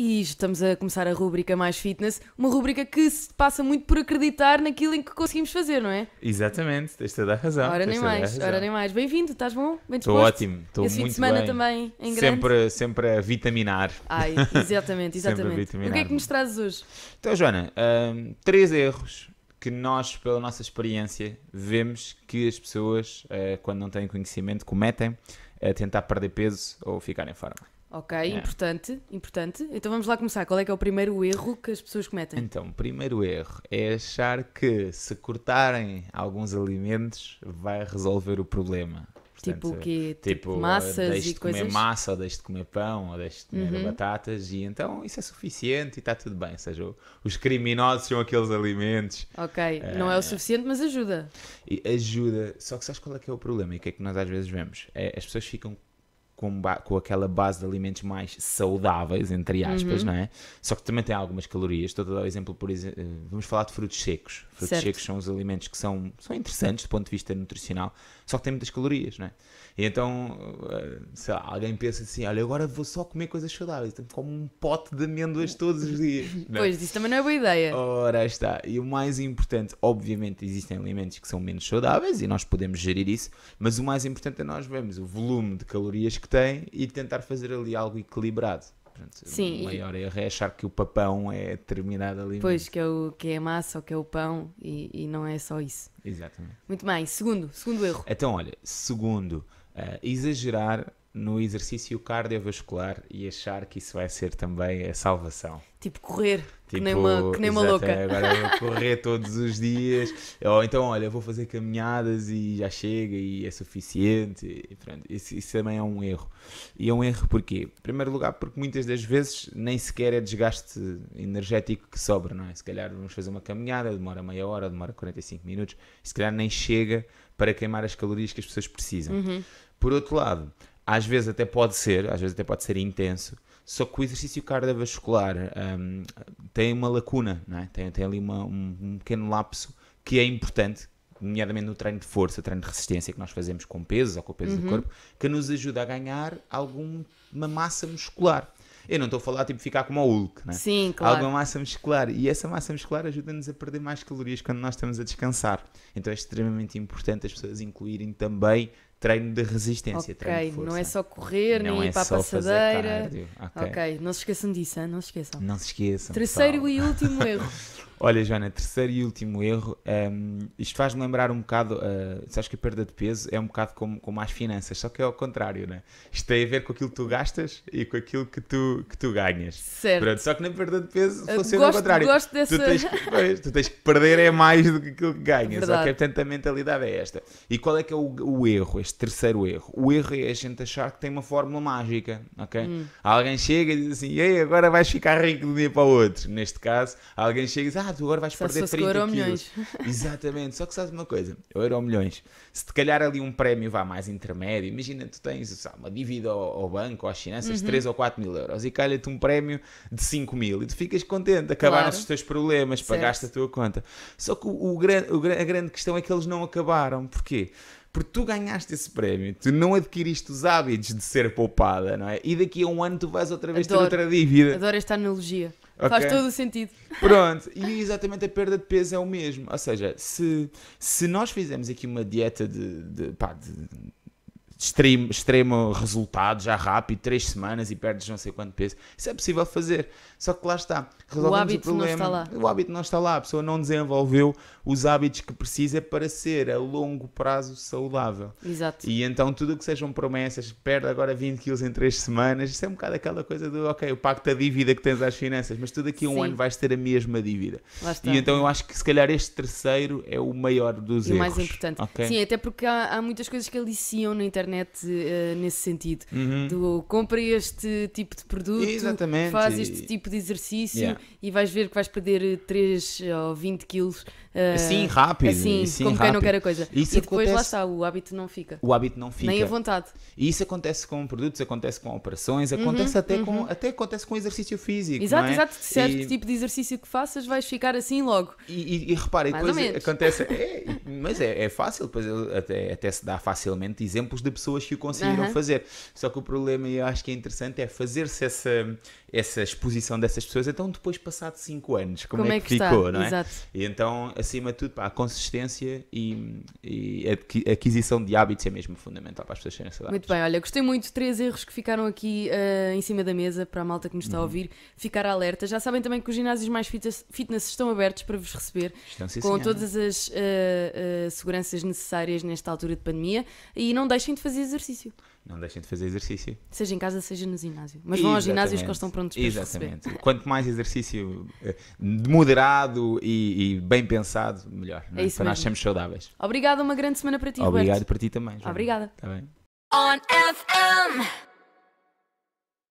E estamos a começar a rúbrica mais fitness, uma rúbrica que se passa muito por acreditar naquilo em que conseguimos fazer, não é? Exatamente, tens toda a razão. Ora nem mais, ora nem mais. Bem-vindo, estás bom? Bem Estou ótimo, estou muito fim de semana bem. também, em grande. Sempre, sempre a vitaminar. Ai, exatamente, exatamente. O que é que nos trazes hoje? Então, Joana, um, três erros que nós, pela nossa experiência, vemos que as pessoas, uh, quando não têm conhecimento, cometem a tentar perder peso ou ficar em forma. Ok, é. importante, importante. Então vamos lá começar. Qual é que é o primeiro erro que as pessoas cometem? Então, o primeiro erro é achar que se cortarem alguns alimentos vai resolver o problema. Portanto, tipo que tipo, tipo, massas deixe e de comer massa, ou deixe de comer pão, ou deixe de comer uhum. batatas e então isso é suficiente e está tudo bem. Ou seja, os criminosos são aqueles alimentos. Ok, não é o eh, suficiente, mas ajuda. ajuda. Só que sabes qual é que é o problema e o que é que nós às vezes vemos? É, as pessoas ficam com, com aquela base de alimentos mais saudáveis, entre aspas, uhum. não é? Só que também tem algumas calorias. Estou a dar o exemplo, por exemplo, eh, vamos falar de frutos secos. Frutos certo. secos são os alimentos que são, são interessantes do ponto de vista nutricional, só que têm muitas calorias, não é? E então, eh, sei lá, alguém pensa assim: olha, agora vou só comer coisas saudáveis, então como um pote de amêndoas todos os dias. Não. É? Pois, isso também não é boa ideia. Ora, está. E o mais importante, obviamente, existem alimentos que são menos saudáveis e nós podemos gerir isso, mas o mais importante é nós vermos o volume de calorias que que tem e tentar fazer ali algo equilibrado. Portanto, Sim, o maior e... erro é achar que o papão é determinado ali. Pois, que é, o, que é a massa ou que é o pão e, e, não é só isso. Exatamente. Muito bem, segundo, segundo erro. Então, olha, segundo, uh, exagerar no exercício cardiovascular e achar que isso vai ser também a salvação. Tipo correr, tipo, que nem tipo, uma, que nem uma louca. É, agora vou correr todos os dias. Ou então, olha, vou fazer caminhadas e já chega e é suficiente. E pronto, isso, isso, também é um erro. E é um erro porquê? Em primeiro lugar, porque muitas das vezes nem sequer é desgaste energético que sobra, não é? Se calhar vamos fazer uma caminhada, demora meia hora, demora 45 minutos, se calhar nem chega para queimar as calorias que as pessoas precisam. Uhum. Por outro lado, às vezes até pode ser, às vezes até pode ser intenso, só que o exercício cardiovascular um, tem uma lacuna, é? tem, tem, ali uma, um, um pequeno lapso que é importante, nomeadamente no treino de força, treino de resistência que nós fazemos com pesos ou com o peso uhum. do corpo, que nos ajuda a ganhar alguma massa muscular. Eu não estou a falar tipo ficar como o Hulk, né? Sim, claro. Alguma massa muscular. E essa massa muscular ajuda-nos a perder mais calorias quando nós estamos a descansar. Então é extremamente importante as pessoas incluírem também treino de resistência, okay, treino de força. não é só correr, não nem é ir para a passadeira. Okay. ok, não se esqueçam disso, hein? não se esqueçam. Não se esqueçam. Terceiro pessoal. e último erro. Olha, Joana, terceiro e último erro. Um, ehm, isto faz-me lembrar um bocado. Uh, sabes que a perda de peso é um bocado como, como as finanças, só que é ao contrário, né? Isto tem a ver com aquilo que tu gastas e com aquilo que tu, que tu ganhas. Certo. Pronto, só que na perda de peso funciona ao contrário. Gosto dessa... tu, tens que, pois, tu tens que perder é mais do que aquilo que ganhas. Verdade. Ok, portanto a mentalidade é esta. E qual é que é o, o erro, este terceiro erro? O erro é a gente achar que tem uma fórmula mágica, ok? Hum. Alguém chega e diz assim, ei, agora vais ficar rico de um dia para o outro. Neste caso, alguém chega e diz, ah, agora vais Só perder se 30 euro Exatamente, só que sabes uma coisa, euro ou milhões, se te calhar ali um prémio vá mais intermédio, imagina tu tens sabe, uma dívida ao, ao banco, às finanças, uhum. 3 ou 4 mil euros e calha-te um prémio de 5 mil e tu ficas contente, acabaram-se claro. os teus problemas, certo. pagaste a tua conta. Só que o, o, a grande questão é que eles não acabaram, porquê? porque tu ganhaste esse prémio, tu não adquiriste os hábitos de ser poupada, não é? E daqui a um ano tu vais outra vez adoro, ter outra dívida. Adoro esta analogia. Okay? Faz todo o sentido. Pronto, e exatamente a perda de peso é o mesmo. Ou seja, se, se nós fizermos aqui uma dieta de, de, pá, de extremo, extremo resultado, já rápido, três semanas e perdes não sei quanto peso. Isso é possível fazer. Só que lá está, o, hábito o problema. Não está lá. O hábito não está lá, a pessoa não desenvolveu os hábitos que precisa para ser a longo prazo saudável. Exato. E então tudo o que sejam promessas, perde agora 20 quilos em três semanas, isso é um bocado aquela coisa do ok, o pacto da dívida que tens às finanças, mas tudo aqui a um Sim. ano vais ter a mesma dívida. Lá está. E então eu acho que se calhar este terceiro é o maior dos e erros. E o mais importante. Okay? Sim, até porque há, há muitas coisas que aliciam na internet internet uh, nesse sentido. Uhum. Do compra este tipo de produto, Exatamente. faz este tipo de exercício yeah. e vais ver que vais perder 3 eh, ou 20 quilos. assim, rápido. Assim, assim como rápido. quem não quer a coisa. Isso e depois acontece... lá está, o hábito não fica. O hábito não fica. Nem a vontade. E isso acontece com produtos, acontece com operações, uhum, acontece uhum, até, uhum. Com, até acontece com exercício físico. Exato, é? exato. Certo e... tipo de exercício que faças, vais ficar assim logo. E, e, e repara, depois acontece. É, mas é, é fácil, pois até, até se dá facilmente exemplos de pessoas que o conseguiram uhum. fazer. Só que o problema, e eu acho que é interessante, é fazer-se essa, essa exposição dessas pessoas. Então, depois, passado 5 anos, como, como é, é, que, ficou, está? não é? Exato. E então, acima de tudo, pá, a consistência e, e a aquisição de hábitos é mesmo fundamental para as pessoas serem saudáveis. Muito bem, olha, gostei muito de três erros que ficaram aqui uh, em cima da mesa para a malta que nos está uhum. a ouvir ficar alerta. Já sabem também que os ginásios mais fitness, fitness estão abertos para vos receber estão sim. com senhora. todas as. Uh, eh, seguranças necessárias nesta altura de pandemia e não deixem de fazer exercício. Não deixem de fazer exercício. Seja em casa, seja no ginásio. Mas vão aos ginásios que estão prontos para Exatamente. Quanto mais exercício eh, moderado e, e bem pensado, melhor. É? É para mesmo. nós sermos saudáveis. Obrigada, uma grande semana para ti, Obrigado Roberto. para ti também. João. Obrigada. Tá On FM.